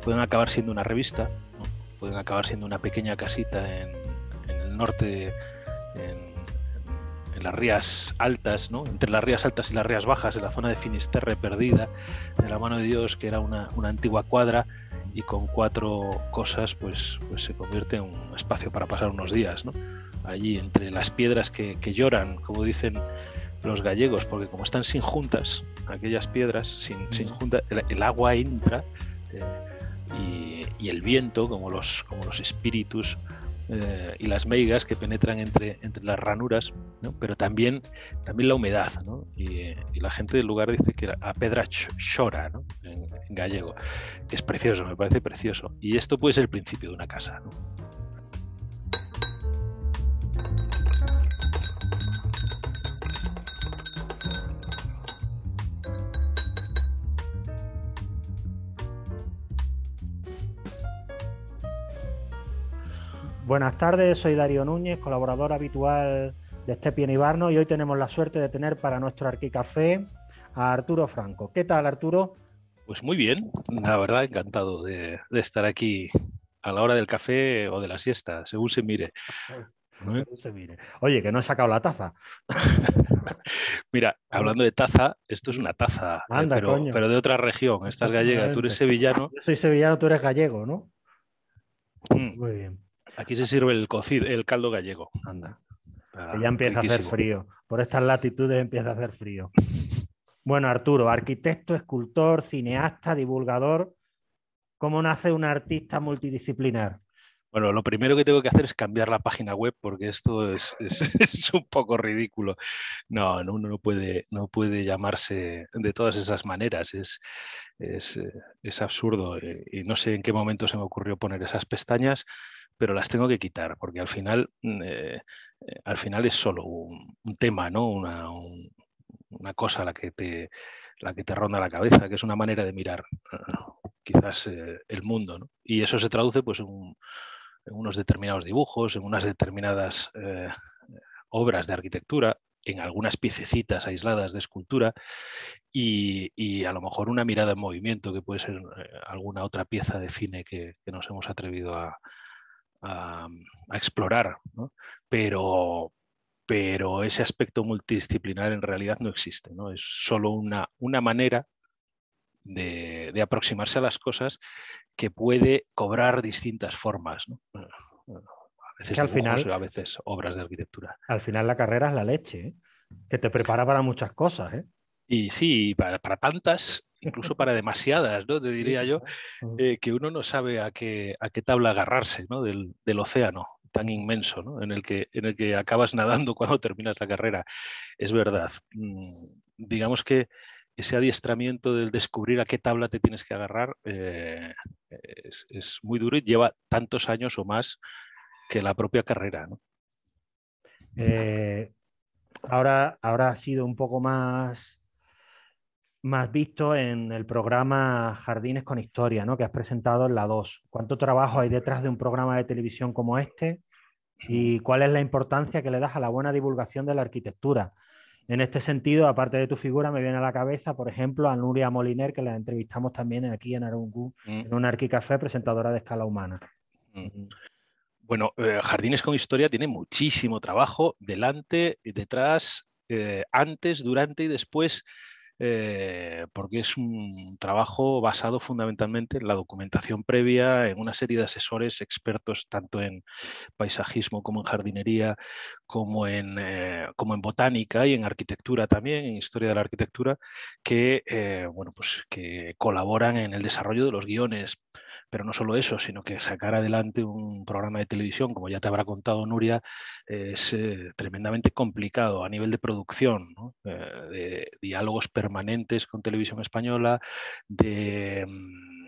pueden acabar siendo una revista, pueden acabar siendo una pequeña casita en, el norte, en, las rías altas, ¿no? entre las rías altas y las rías bajas, en la zona de Finisterre perdida, de la mano de Dios, que era una, una antigua cuadra, y con cuatro cosas pues, pues se convierte en un espacio para pasar unos días, ¿no? allí entre las piedras que, que lloran, como dicen los gallegos, porque como están sin juntas, aquellas piedras, sin, sin mm. juntas, el, agua entra. Eh, y, el viento como los, como los espíritus eh, y las meigas que penetran entre, entre las ranuras, ¿no? pero también, también la humedad. ¿no? Y, la gente del lugar dice que a pedra chora ¿no? en, gallego, que es precioso, me parece precioso. Y esto puede ser el principio de una casa. Buenas tardes, soy Darío Núñez, colaborador habitual de Estepien y Barno, y hoy tenemos la suerte de tener para nuestro Arquicafé a Arturo Franco. ¿Qué tal, Arturo? Pues muy bien, la verdad, encantado de, estar aquí a la hora del café o de la siesta, según se mire. Oye, que no he sacado la taza. Mira, hablando de taza, esto es una taza, eh, pero, de otra región. Estás gallega, tú eres sevillano. soy sevillano, tú eres gallego, ¿no? Mm. Muy bien. Aquí se sirve el cocido, el caldo gallego. Anda. ya empieza a hacer frío. Por estas latitudes empieza a hacer frío. Bueno, Arturo, arquitecto, escultor, cineasta, divulgador. ¿Cómo nace un artista multidisciplinar? Bueno, lo primero que tengo que hacer es cambiar la página web porque esto es, un poco ridículo. No, no, uno no puede, no puede llamarse de todas esas maneras. Es, es, eh, es absurdo eh, y no sé en qué momento se me ocurrió poner esas pestañas pero las tengo que quitar, porque al final, mm, eh, eh, al final es solo un, tema, ¿no? Una, cosa la que te la que te ronda la cabeza, que es una manera de mirar quizás eh, el mundo. Y eso se traduce pues, en, unos determinados dibujos, en unas determinadas obras de arquitectura, en algunas piececitas aisladas de escultura y, a lo mejor una mirada en movimiento, que puede ser alguna otra pieza de cine que nos hemos atrevido a, a, explorar, pero, pero ese aspecto multidisciplinar en realidad no existe, ¿no? es solo una, una manera de, de, aproximarse a las cosas que puede cobrar distintas formas. A veces al final, a veces obras de arquitectura. Al final la carrera es la leche, ¿eh? que te prepara para muchas cosas. ¿eh? Y sí, para, para tantas incluso para demasiadas, ¿no? Te diría yo, eh, que uno no sabe a qué, a qué tabla agarrarse, ¿no? Del, océano tan inmenso, ¿no? En el, que, en el que acabas nadando cuando terminas la carrera. Es verdad. Mm, digamos que ese adiestramiento del descubrir a qué tabla te tienes que agarrar eh, es, muy duro y lleva tantos años o más que la propia carrera. Eh, ahora, ahora ha sido un poco más más visto en el programa Jardines con Historia, ¿no? que has presentado en la 2. ¿Cuánto trabajo hay detrás de un programa de televisión como este? ¿Y cuál es la importancia que le das a la buena divulgación de la arquitectura? En este sentido, aparte de tu figura, me viene a la cabeza, por ejemplo, a Nuria Moliner, que la entrevistamos también aquí en Arungú, mm. en un arquicafé, presentadora de escala humana. Mm. Bueno, eh, Jardines con Historia tiene muchísimo trabajo delante, detrás, eh, antes, durante y después eh, porque es un trabajo basado fundamentalmente en la documentación previa, en una serie de asesores expertos tanto en paisajismo como en jardinería, eh, como en, botánica y en arquitectura también, en historia de la arquitectura, que, eh, bueno, pues que colaboran en el desarrollo de los guiones. Pero no solo eso, sino que sacar adelante un programa de televisión, como ya te habrá contado Nuria, es eh, tremendamente complicado a nivel de producción, de diálogos permanentes con televisión española, de mm,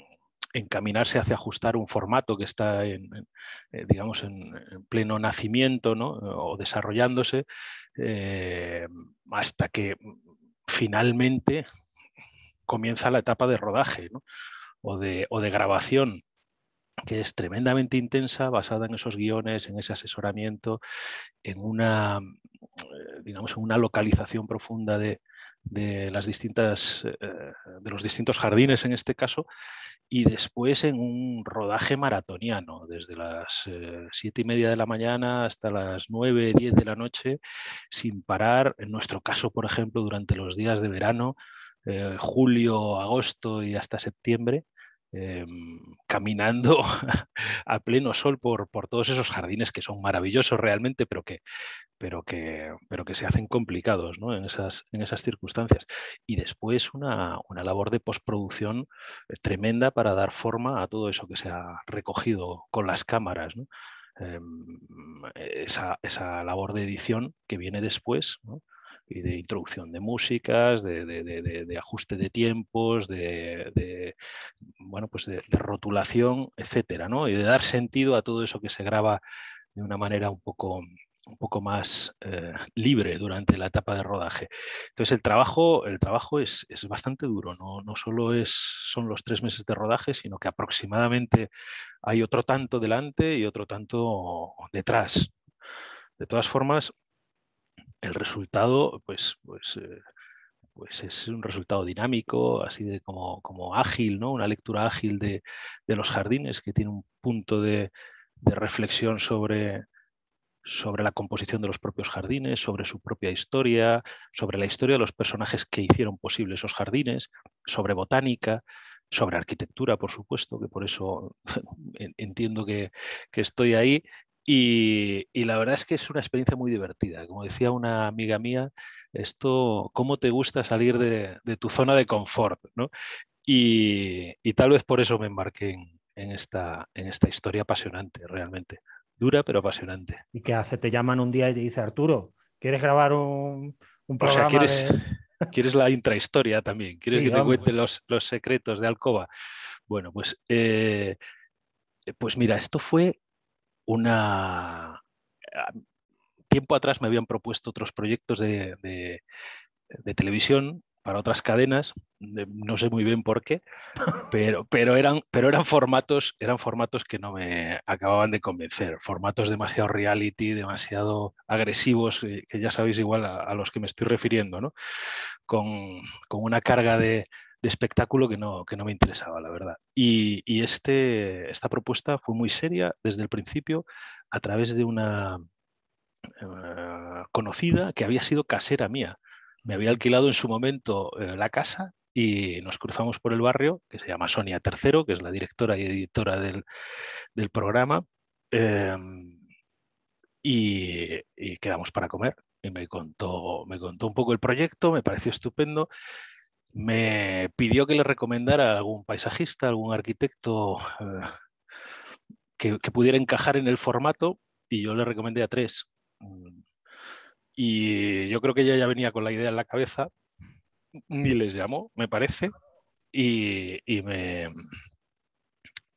encaminarse hacia ajustar un formato que está, en, eh, digamos, en, pleno nacimiento o desarrollándose, eh, hasta que finalmente comienza la etapa de rodaje o, de, grabación que es tremendamente intensa, basada en esos guiones, en ese asesoramiento, en una, eh, digamos, en una localización profunda las distintas, de los distintos jardines en este caso, y después en un rodaje maratoniano, desde las eh, siete y media de la mañana hasta las nueve, diez de la noche, sin parar. En nuestro caso, por ejemplo, durante los días de verano, eh, julio, agosto y hasta septiembre, eh, caminando a pleno sol por, por, todos esos jardines que son maravillosos realmente, pero que pero que, pero que se hacen complicados en, esas, en esas circunstancias. Y después una, labor de postproducción eh, tremenda para dar forma a todo eso que se ha recogido con las cámaras. Em, eh, esa, labor de edición que viene después, y de introducción de músicas, de, ajuste de tiempos, de, bueno, pues de, rotulación, etcétera, Y de dar sentido a todo eso que se graba de una manera un poco un poco más eh, libre durante la etapa de rodaje. Entonces el trabajo, el trabajo es, bastante duro, no, solo es, son los tres meses de rodaje, sino que aproximadamente hay otro tanto delante y otro tanto detrás. De todas formas, el resultado pues, pues, eh, pues es un resultado dinámico, así de como, ágil, ¿no? una lectura ágil de, los jardines que tiene un punto de reflexión sobre sobre la composición de los propios jardines, sobre su propia historia, sobre la historia de los personajes que hicieron posible esos jardines, sobre botánica, sobre arquitectura, por supuesto, que por eso entiendo que, estoy ahí. Y, la verdad es que es una experiencia muy divertida. Como decía una amiga mía, esto, ¿cómo te gusta salir de, tu zona de confort? ¿no? Y, tal vez por eso me embarqué en, esta, en esta historia apasionante, realmente dura pero apasionante. ¿Y que hace? Te llaman un día y te dice, Arturo, ¿quieres grabar un, un programa? O sea, ¿quieres, ¿quieres la intrahistoria también? ¿Quieres que te cuente los, secretos de Alcoba? Bueno, pues, eh, pues mira, esto fue una... Ah, tiempo atrás me habían propuesto otros proyectos de, de televisión para otras cadenas, no sé muy bien por qué, pero, pero, eran, pero eran, formatos, eran formatos que no me acababan de convencer, formatos demasiado reality, demasiado agresivos, eh, que ya sabéis igual a, los que me estoy refiriendo, con, una carga de, espectáculo que no, que no, me interesaba, la verdad. Y, este, esta propuesta fue muy seria desde el principio a través de una eh, conocida que había sido casera mía me había alquilado en su momento eh, la casa y nos cruzamos por el barrio, que se llama Sonia Tercero, que es la directora y editora del, programa, em, y, quedamos para comer. Y me contó, me contó un poco el proyecto, me pareció estupendo. Me pidió que le recomendara a algún paisajista, algún arquitecto eh, que, que pudiera encajar en el formato, y yo le recomendé a tres mm, y yo creo que ella ya venía con la idea en la cabeza, ni mm. les llamó, me parece, y, me,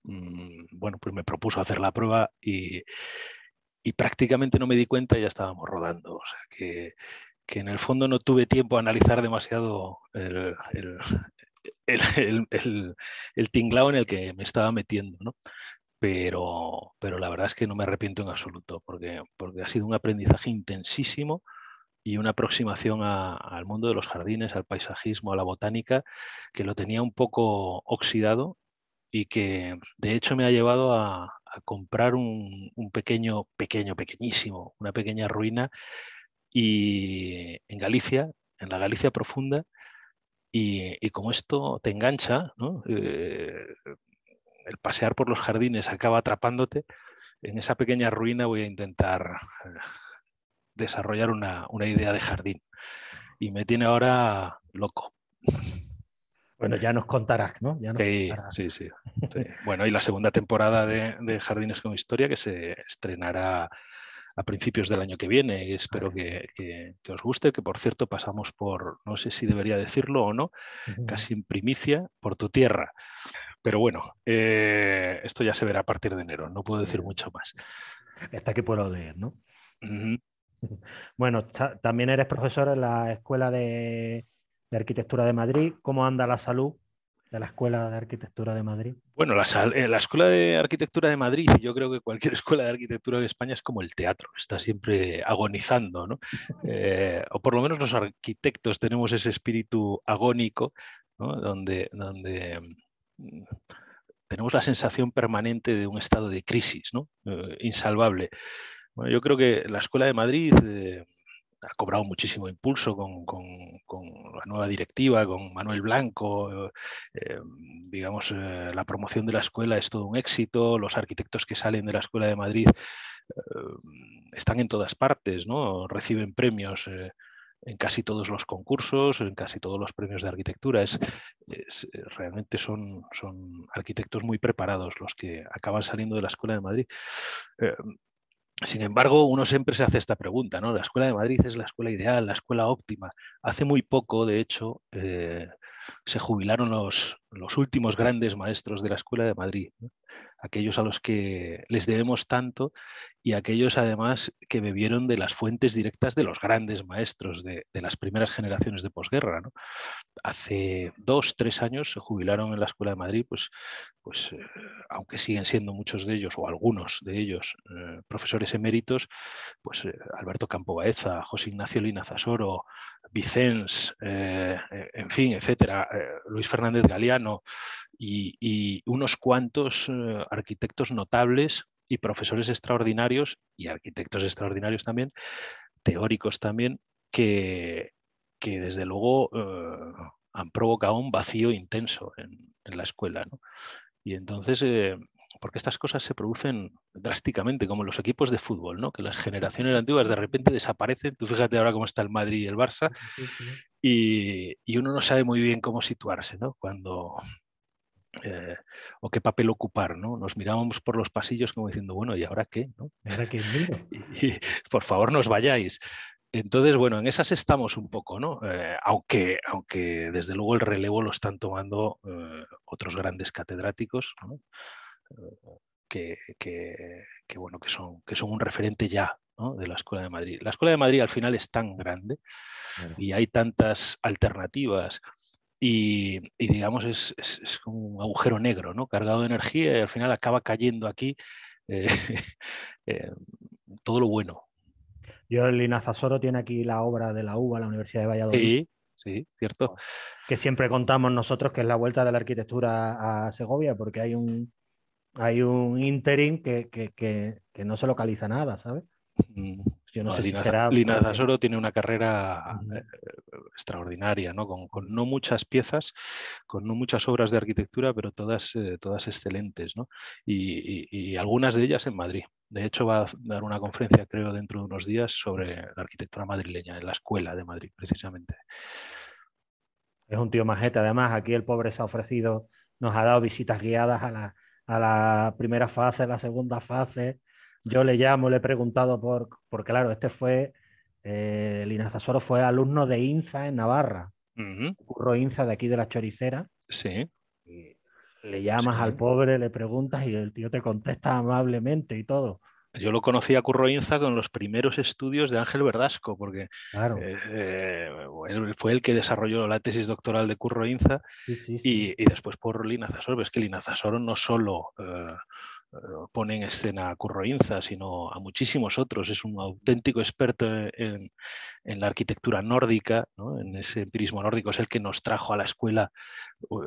mm, bueno, pues me propuso hacer la prueba y, prácticamente no me di cuenta y ya estábamos rodando. O sea, que, en el fondo no tuve tiempo a analizar demasiado el, el, el tinglao en el que me estaba metiendo. ¿no? pero, pero la verdad es que no me arrepiento en absoluto, porque, porque ha sido un aprendizaje intensísimo y una aproximación al mundo de los jardines, al paisajismo, a la botánica, que lo tenía un poco oxidado y que de hecho me ha llevado a, comprar un, pequeño, pequeño, pequeñísimo, una pequeña ruina y en Galicia, en la Galicia profunda, y, como esto te engancha, ¿no? Eh, el pasear por los jardines acaba atrapándote, en esa pequeña ruina voy a intentar eh, desarrollar una, idea de jardín. Y me tiene ahora loco. Bueno, ya nos contarás, ¿no? sí, sí, Bueno, y la segunda temporada de, Jardines con Historia que se estrenará a principios del año que viene espero que, os guste, que por cierto pasamos por, no sé si debería decirlo o no, casi en primicia, por tu tierra. Pero bueno, eh, esto ya se verá a partir de enero, no puedo decir mucho más. Está que puedo leer, ¿no? Bueno, también eres profesor en la Escuela de, Arquitectura de Madrid. ¿Cómo anda la salud de la Escuela de Arquitectura de Madrid? Bueno, la, eh, la Escuela de Arquitectura de Madrid, yo creo que cualquier escuela de arquitectura de España es como el teatro, está siempre agonizando, ¿no? Eh, o por lo menos los arquitectos tenemos ese espíritu agónico, ¿no? Donde, donde tenemos la sensación permanente de un estado de crisis eh, insalvable. Bueno, yo creo que la Escuela de Madrid eh, ha cobrado muchísimo impulso con, la nueva directiva, con Manuel Blanco. Eh, digamos, la promoción de la escuela es todo un éxito. Los arquitectos que salen de la Escuela de Madrid están en todas partes, ¿no? reciben premios en casi todos los concursos, en casi todos los premios de arquitectura. Es, eh, realmente son, son, arquitectos muy preparados los que acaban saliendo de la Escuela de Madrid. Eh, sin embargo, uno siempre se hace esta pregunta, ¿no? La Escuela de Madrid es la escuela ideal, la escuela óptima. Hace muy poco, de hecho, eh, se jubilaron los, los, últimos grandes maestros de la Escuela de Madrid aquellos a los que les debemos tanto y aquellos además que bebieron de las fuentes directas de los grandes maestros de, las primeras generaciones de posguerra. Hace dos, tres años se jubilaron en la Escuela de Madrid, pues, pues eh, aunque siguen siendo muchos de ellos o algunos de ellos eh, profesores eméritos, pues eh, Alberto Campo Baeza, José Ignacio Lina Zasoro, Vicens, en fin, etcétera, Luis Fernández Galeano, y, unos cuantos eh, arquitectos notables y profesores extraordinarios y arquitectos extraordinarios también, teóricos también, que, desde luego eh, han provocado un vacío intenso en, la escuela. Y entonces, eh, porque estas cosas se producen drásticamente, como los equipos de fútbol, ¿no? que las generaciones antiguas de repente desaparecen. Tú fíjate ahora cómo está el Madrid y el Barça, Y, uno no sabe muy bien cómo situarse. ¿no? Cuando eh, o qué papel ocupar, ¿no? Nos mirábamos por los pasillos como diciendo, bueno, ¿y ahora qué? y, por favor, nos vayáis. Entonces, bueno, en esas estamos un poco, ¿no? Eh, aunque, aunque desde luego el relevo lo están tomando eh, otros grandes catedráticos, que, que, bueno, son, que son un referente ya de la Escuela de Madrid. La Escuela de Madrid al final es tan grande y hay tantas alternativas y, digamos es, es, como un agujero negro, ¿no? cargado de energía y al final acaba cayendo aquí eh, eh, todo lo bueno. Yo, Lina tiene aquí la obra de la UBA, la Universidad de Valladolid. Sí, sí, cierto. Que siempre contamos nosotros que es la vuelta de la arquitectura a Segovia, porque hay un, hay un interim que, que, que, que no se localiza nada, ¿sabes? Mm. Lina, Zasoro tiene una carrera eh, extraordinaria, ¿no? Con, no muchas piezas, con no muchas obras de arquitectura, pero todas, eh, todas excelentes, Y, algunas de ellas en Madrid. De hecho, va a dar una conferencia, creo, dentro de unos días sobre la arquitectura madrileña, en la escuela de Madrid, precisamente. Es un tío majete, además, aquí el pobre se ha ofrecido, nos ha dado visitas guiadas a la, a la primera fase, a la segunda fase, yo le llamo, le he preguntado por, porque claro, este fue, eh, Lina Zasoro fue alumno de INSA en Navarra, curro INSA de aquí de la Choricera. Sí. le llamas al pobre, le preguntas y el tío te contesta amablemente y todo. Yo lo conocí a Curro Inza con los primeros estudios de Ángel Verdasco, porque eh, eh, fue el que desarrolló la tesis doctoral de Curro Inza Y, después por Lina Zasoro. es que Lina Zasoro no solo pone en escena a Curro Inza, sino a muchísimos otros. Es un auténtico experto en, la arquitectura nórdica, en ese empirismo nórdico. Es el que nos trajo a la escuela uh,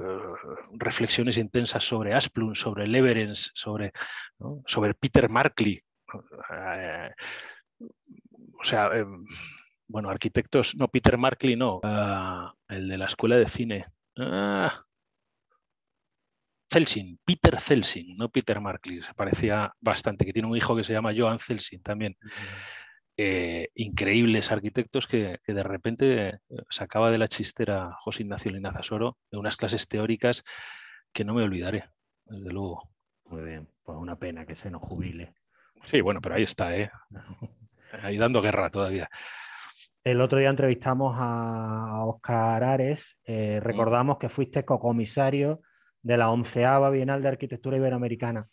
reflexiones intensas sobre Asplund, sobre Leverens, sobre, sobre Peter Markley. Eh, o sea, eh, bueno, arquitectos, no, Peter Markley no, ah, el de la escuela de cine. Ah, Celsin, Peter Celsin, no Peter Markley, se parecía bastante, que tiene un hijo que se llama Joan Celsin también. Eh, increíbles arquitectos que, de repente eh, sacaba de la chistera José Ignacio Zasoro de unas clases teóricas que no me olvidaré, desde luego. Muy bien, pues una pena que se nos jubile. Sí, bueno, pero ahí está, ¿eh? ahí dando guerra todavía. El otro día entrevistamos a Oscar Ares, eh, recordamos que fuiste cocomisario de la onceava Bienal de Arquitectura Iberoamericana.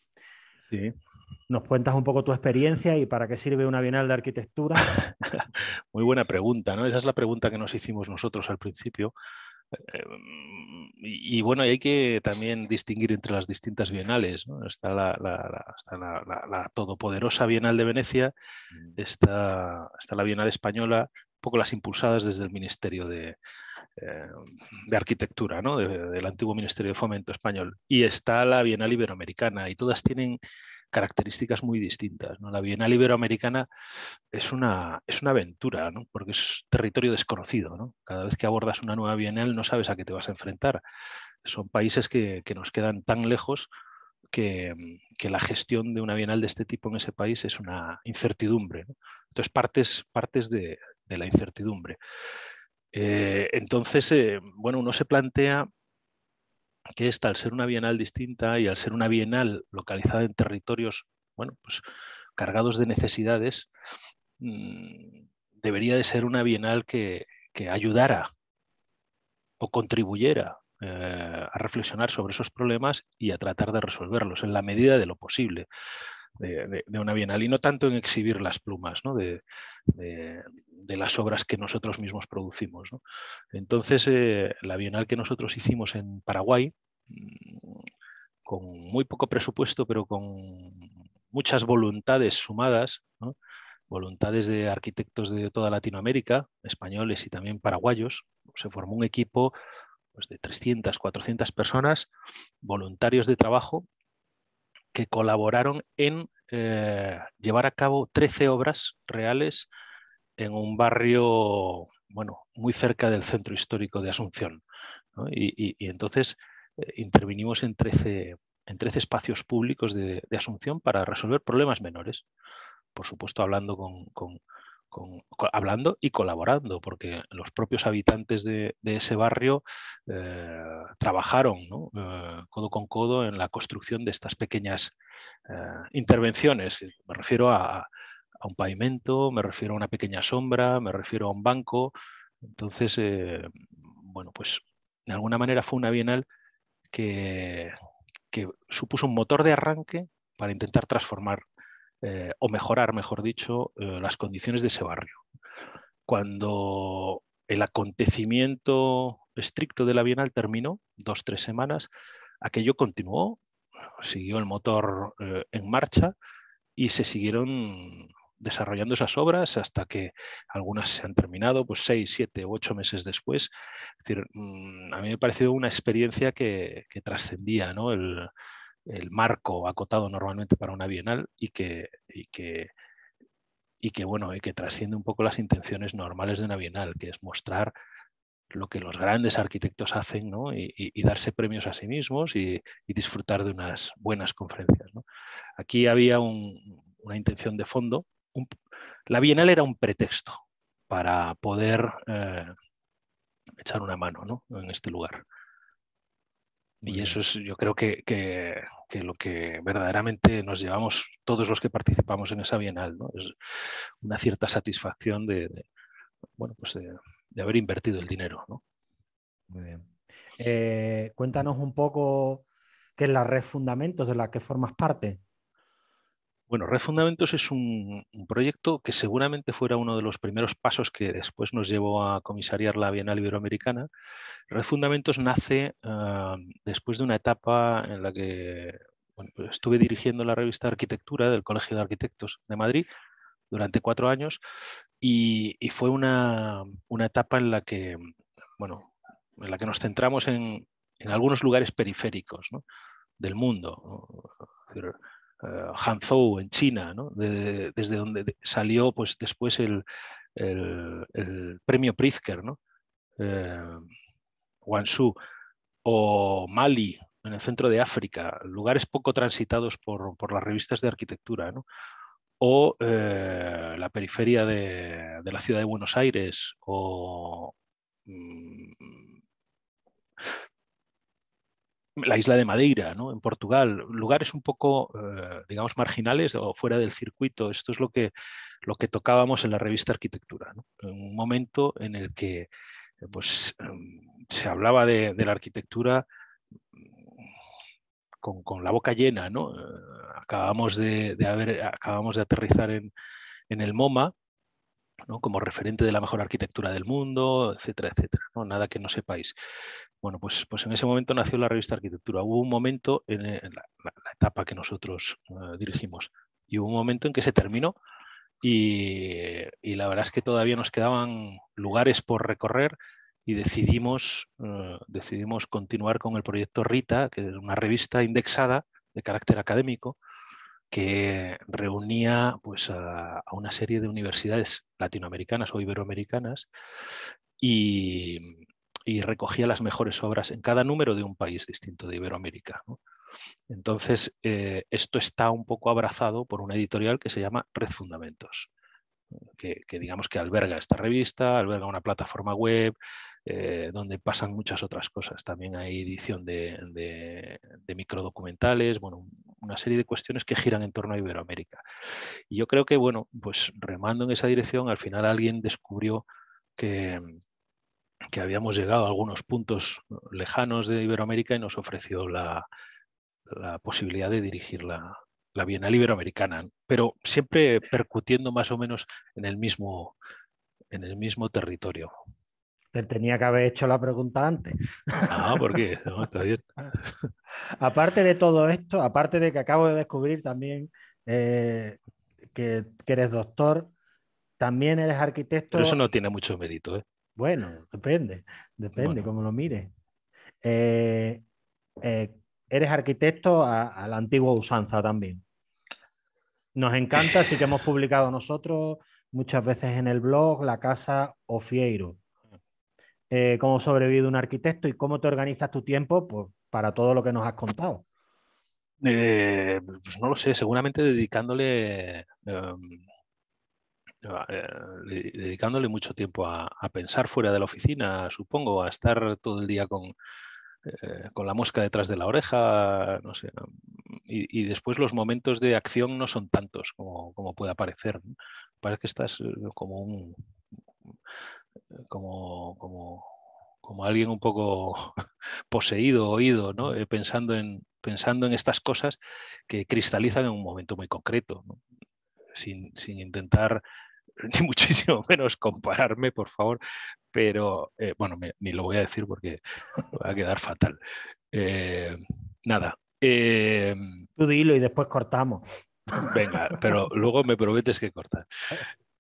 Sí. ¿Nos cuentas un poco tu experiencia y para qué sirve una Bienal de Arquitectura? Muy buena pregunta, ¿no? Esa es la pregunta que nos hicimos nosotros al principio. Eh, y, bueno, hay que también distinguir entre las distintas bienales. Está, la, todopoderosa Bienal de Venecia, mm. está, está la Bienal Española, un poco las impulsadas desde el Ministerio de, eh, de arquitectura ¿no? del antiguo Ministerio de Fomento español y está la Bienal Iberoamericana y todas tienen características muy distintas. La Bienal Iberoamericana es una, es una aventura porque es territorio desconocido. Cada vez que abordas una nueva Bienal no sabes a qué te vas a enfrentar. Son países que, nos quedan tan lejos que, la gestión de una Bienal de este tipo en ese país es una incertidumbre. Entonces partes, partes de, de la incertidumbre. Eh, entonces, eh, bueno, uno se plantea que esta, al ser una bienal distinta y al ser una bienal localizada en territorios, bueno, pues cargados de necesidades, mm, debería de ser una bienal que, ayudara o contribuyera eh, a reflexionar sobre esos problemas y a tratar de resolverlos en la medida de lo posible de, una bienal y no tanto en exhibir las plumas de, las obras que nosotros mismos producimos. Entonces, eh, la bienal que nosotros hicimos en Paraguay, mm, con muy poco presupuesto, pero con muchas voluntades sumadas, voluntades de arquitectos de toda Latinoamérica, españoles y también paraguayos, se formó un equipo pues, de 300, 400 personas, voluntarios de trabajo, que colaboraron en eh, llevar a cabo 13 obras reales en un barrio bueno, muy cerca del centro histórico de Asunción. Y, entonces eh, intervinimos en 13, en espacios públicos de, Asunción para resolver problemas menores. Por supuesto, hablando con, hablando y colaborando, porque los propios habitantes de, ese barrio eh, trabajaron eh, codo con codo en la construcción de estas pequeñas eh, intervenciones. Me refiero a, un pavimento, me refiero a una pequeña sombra, me refiero a un banco. Entonces, bueno, pues de alguna manera fue una bienal que supuso un motor de arranque para intentar transformar eh, o mejorar, mejor dicho, eh, las condiciones de ese barrio. Cuando el acontecimiento estricto de la Bienal terminó, dos, tres semanas, aquello continuó, siguió el motor eh, en marcha y se siguieron desarrollando esas obras hasta que algunas se han terminado, pues seis, siete u ocho meses después. Es decir, mm, a mí me pareció una experiencia que, trascendía ¿no? el, el marco acotado normalmente para una bienal y que, y que, bueno, y que trasciende un poco las intenciones normales de una bienal, que es mostrar lo que los grandes arquitectos hacen ¿no? y, darse premios a sí mismos y, disfrutar de unas buenas conferencias. Aquí había una intención de fondo. la Bienal era un pretexto para poder eh, echar una mano en este lugar. Y eso es, yo creo que, lo que verdaderamente nos llevamos todos los que participamos en esa bienal, ¿no? Es una cierta satisfacción de, bueno, pues de, haber invertido el dinero, ¿no? Muy bien. Eh, cuéntanos un poco qué es la red Fundamentos, de la que formas parte. Bueno, Refundamentos es un, proyecto que seguramente fuera uno de los primeros pasos que después nos llevó a comisariar la Bienal Iberoamericana. Refundamentos nace ah, después de una etapa en la que pues, estuve dirigiendo la revista Arquitectura del Colegio de Arquitectos de Madrid durante cuatro años y, fue una, etapa en la que, bueno, en la que nos centramos en, algunos lugares periféricos del mundo. Eh, Hanzhou en China, desde donde salió pues, después el, premio Pritzker, ¿no? Guangzhou, eh, o Mali, en el centro de África, lugares poco transitados por, las revistas de arquitectura, o eh, la periferia de, la ciudad de Buenos Aires, o mm, la isla de Madeira, ¿no? en Portugal, lugares un poco, eh, digamos, marginales o fuera del circuito. Esto es lo que, lo que tocábamos en la revista Arquitectura, en un momento en el que pues, em, se hablaba de, la arquitectura mm, con, la boca llena. ¿no? Eh, acabamos, de, haber, acabamos de aterrizar en, en el MoMA como referente de la mejor arquitectura del mundo, etcétera, etcétera. Nada que no sepáis. Bueno, pues, pues, en ese momento nació la revista Arquitectura. Hubo un momento en eh, la, etapa que nosotros eh, dirigimos y hubo un momento en que se terminó y, la verdad es que todavía nos quedaban lugares por recorrer y eh, decidimos continuar con el proyecto RITA, que es una revista indexada de carácter académico, que reunía pues, a, una serie de universidades latinoamericanas o iberoamericanas y, recogía las mejores obras en cada número de un país distinto de Iberoamérica. Entonces, eh, esto está un poco abrazado por una editorial que se llama Red Fundamentos, que, digamos que alberga esta revista, alberga una plataforma web, eh, donde pasan muchas otras cosas. También hay edición de, de, de microdocumentales, bueno, una serie de cuestiones que giran en torno a Iberoamérica. Y yo creo que, bueno, pues remando en esa dirección, al final alguien descubrió que, que habíamos llegado a algunos puntos lejanos de Iberoamérica y nos ofreció la, posibilidad de dirigir la, la, Bienal Iberoamericana, pero siempre percutiendo más o menos en el mismo, en el mismo territorio tenía que haber hecho la pregunta antes. Ah, ¿por qué? está aparte de todo esto, aparte de que acabo de descubrir también eh, que, eres doctor, también eres arquitecto. Pero eso no tiene mucho mérito, ¿eh? Bueno, depende, depende, cómo como lo mires. Eh, eh, eres arquitecto a, la antigua usanza también. Nos encanta, sí que hemos publicado nosotros muchas veces en el blog La Casa Ofieiro eh, cómo sobrevive un arquitecto y cómo te organizas tu tiempo pues, para todo lo que nos has contado. Eh, pues no lo sé, seguramente dedicándole, em, eh, dedicándole mucho tiempo a, pensar fuera de la oficina, supongo, a estar todo el día con, la mosca detrás de la oreja, no sé. Y, después los momentos de acción no son tantos como, como pueda parecer. Parece que estás como un, como, como, alguien un poco poseído, oído, eh, pensando, en, pensando en estas cosas que cristalizan en un momento muy concreto, sin, intentar ni muchísimo menos compararme, por favor, pero eh, bueno, me, ni lo voy a decir porque va a quedar fatal. Eh, nada. Tú dilo y después cortamos. Venga, pero luego me prometes que cortas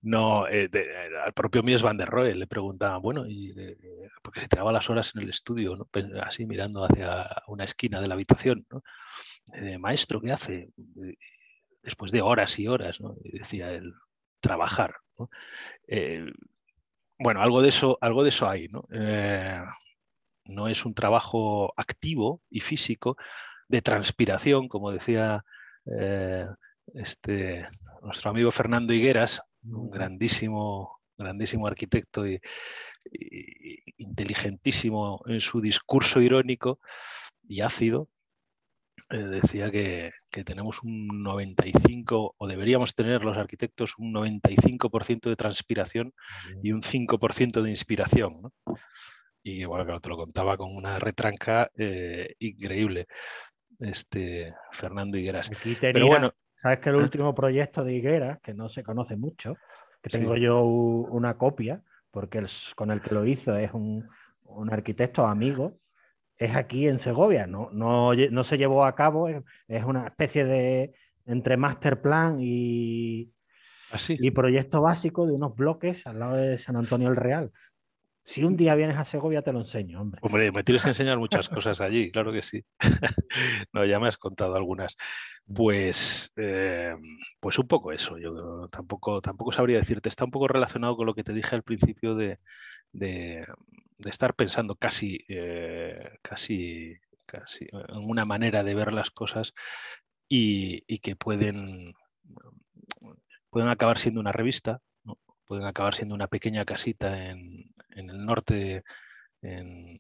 no, eh, eh, al propio Mies van der Rohe le preguntaba, bueno, eh, porque se tiraba las horas en el estudio, pues, así mirando hacia una esquina de la habitación, ¿no? maestro, ¿qué hace? Después de horas y horas, decía él, trabajar. bueno, algo de eso, algo de eso hay, ¿no? no es un trabajo activo y físico de transpiración, como decía este, nuestro amigo Fernando Higueras, un grandísimo, grandísimo arquitecto y inteligentísimo en su discurso irónico y ácido, eh, decía que, tenemos un 95, o deberíamos tener los arquitectos un 95% de transpiración y un 5% de inspiración. Y bueno, que te lo contaba con una retranca eh, increíble, este Fernando Higueras. Pero bueno, Sabes que el ah. último proyecto de Higuera, que no se conoce mucho, que tengo yo una copia, porque con el que lo hizo es un, arquitecto amigo, es aquí en Segovia, no, no, se llevó a cabo, es, una especie de entre master plan y, ah, y proyecto básico de unos bloques al lado de San Antonio el Real. Si un día vienes a Segovia te lo enseño, hombre. Hombre, me tienes que enseñar muchas cosas allí, claro que sí. no, ya me has contado algunas. Pues, eh, pues un poco eso. Yo tampoco, tampoco sabría decirte. Está un poco relacionado con lo que te dije al principio de, estar pensando casi, eh, casi, casi en una manera de ver las cosas y, y que pueden, pueden acabar siendo una revista, pueden acabar siendo una pequeña casita en, en el norte, en,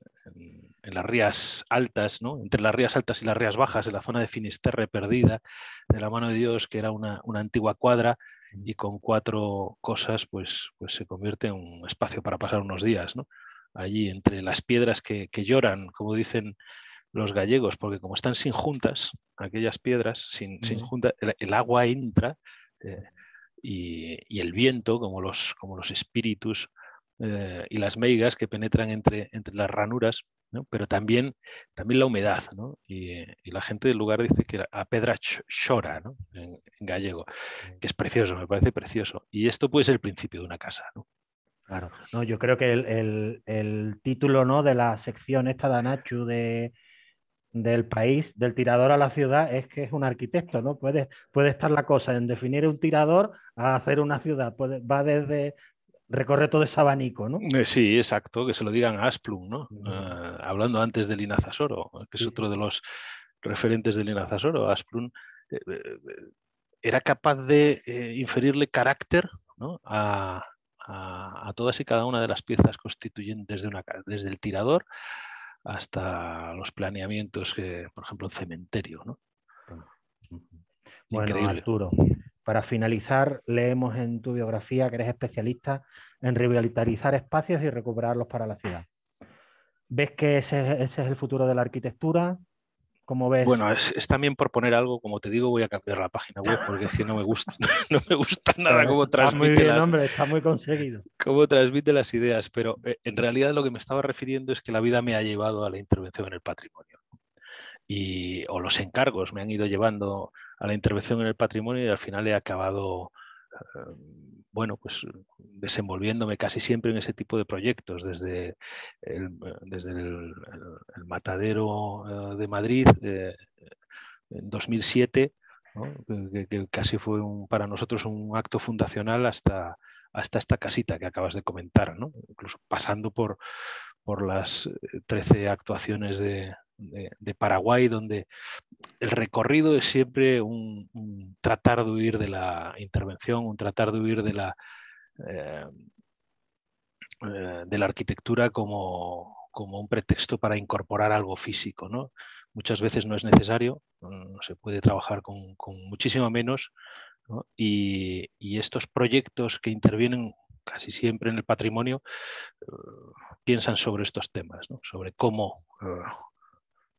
las rías altas, ¿no? entre las rías altas y las rías bajas, en la zona de Finisterre perdida, de la mano de Dios, que era una, antigua cuadra, y con cuatro cosas pues, pues se convierte en un espacio para pasar unos días. ¿no? Allí, entre las piedras que, lloran, como dicen los gallegos, porque como están sin juntas, aquellas piedras, sin, sin juntas, el, agua entra eh, y, y, el viento, como los, como los espíritus, eh, y las meigas que penetran entre, entre las ranuras, pero también, también la humedad. Eh, y, la gente del lugar dice que a pedra chora en, gallego, que es precioso, me parece precioso. Y esto puede ser el principio de una casa. Claro, no, yo creo que el, título de la sección esta de Anachu del país, del tirador a la ciudad, es que es un arquitecto, ¿no? Puede, puede estar la cosa en definir un tirador a hacer una ciudad. va desde recorre todo ese abanico, ¿no? Eh, sí, exacto, que se lo digan a Asplum, ¿no? Eh, hablando antes de Linazasoro, que es otro de los referentes de Linazasoro, Asplum eh, era capaz de inferirle carácter a, todas y cada una de las piezas constituyentes de una, desde el tirador hasta los planeamientos, que, por ejemplo, el cementerio, ¿no? Ah, bueno, para finalizar, leemos en tu biografía que eres especialista en revitalizar espacios y recuperarlos para la ciudad. ¿Ves que ese, es el futuro de la arquitectura? ves? Bueno, es, también por poner algo, como te digo, voy a cambiar la página web porque es que no me gusta, no me gusta nada cómo transmite está muy conseguido. Cómo transmite las ideas, pero eh, en realidad lo que me estaba refiriendo es que la vida me ha llevado a la intervención en el patrimonio. Y, o los encargos me han ido llevando a la intervención en el patrimonio y al final he acabado eh, bueno, pues desenvolviéndome casi siempre en ese tipo de proyectos, desde el, desde el, matadero eh, de Madrid eh, en 2007, que, casi fue para nosotros un acto fundacional hasta, hasta esta casita que acabas de comentar, incluso pasando por, por las 13 eh, actuaciones de, Paraguay, donde el recorrido es siempre un, tratar de huir de la intervención, un tratar de huir de la, eh, eh, de la arquitectura como, un pretexto para incorporar algo físico. ¿no? Muchas veces no es necesario, mm, se puede trabajar con, muchísimo menos. y, estos proyectos que intervienen casi siempre en el patrimonio, eh, piensan sobre estos temas, sobre cómo eh,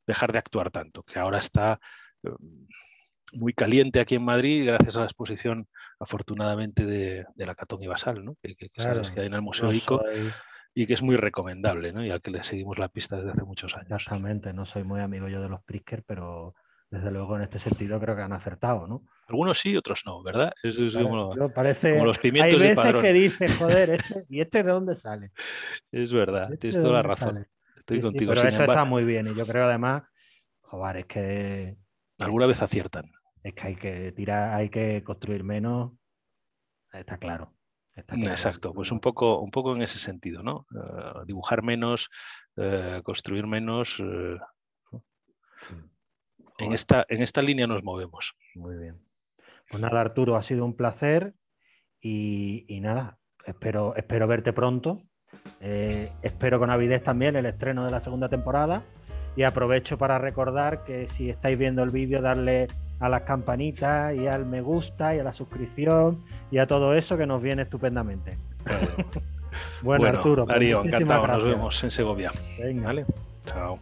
dejar de actuar tanto, que ahora está eh, muy caliente aquí en Madrid gracias a la exposición, afortunadamente, de, la Catón y Basal, que, hay en el Museo Ico. Y que es muy recomendable, Y al que le seguimos la pista desde hace muchos años. Exactamente, no soy muy amigo yo de los Prisker, pero desde luego en este sentido creo que han acertado, ¿no? Algunos sí, otros no, ¿verdad? Es, es como, parece, hay veces que dice, joder, este, ¿y este de dónde sale? Es verdad, este tienes toda la razón. Estoy contigo. pero eso está muy bien y yo creo además, joder, es que... Alguna vez aciertan. Es que hay que tirar, hay que construir menos, está claro. Exacto, pues un poco, un poco en ese sentido, ¿no? Eh, dibujar menos, eh, construir menos, eh, en esta, en esta línea nos movemos. Muy bien. Pues nada, Arturo, ha sido un placer y, nada, espero, espero verte pronto. Eh, espero con avidez también el estreno de la segunda temporada y aprovecho para recordar que si estáis viendo el vídeo, darle a las campanitas y al me gusta y a la suscripción y a todo eso que nos viene estupendamente. Bueno, Arturo, pues Darío, encantado. Nos vemos en Segovia. Venga. Vale. Chao.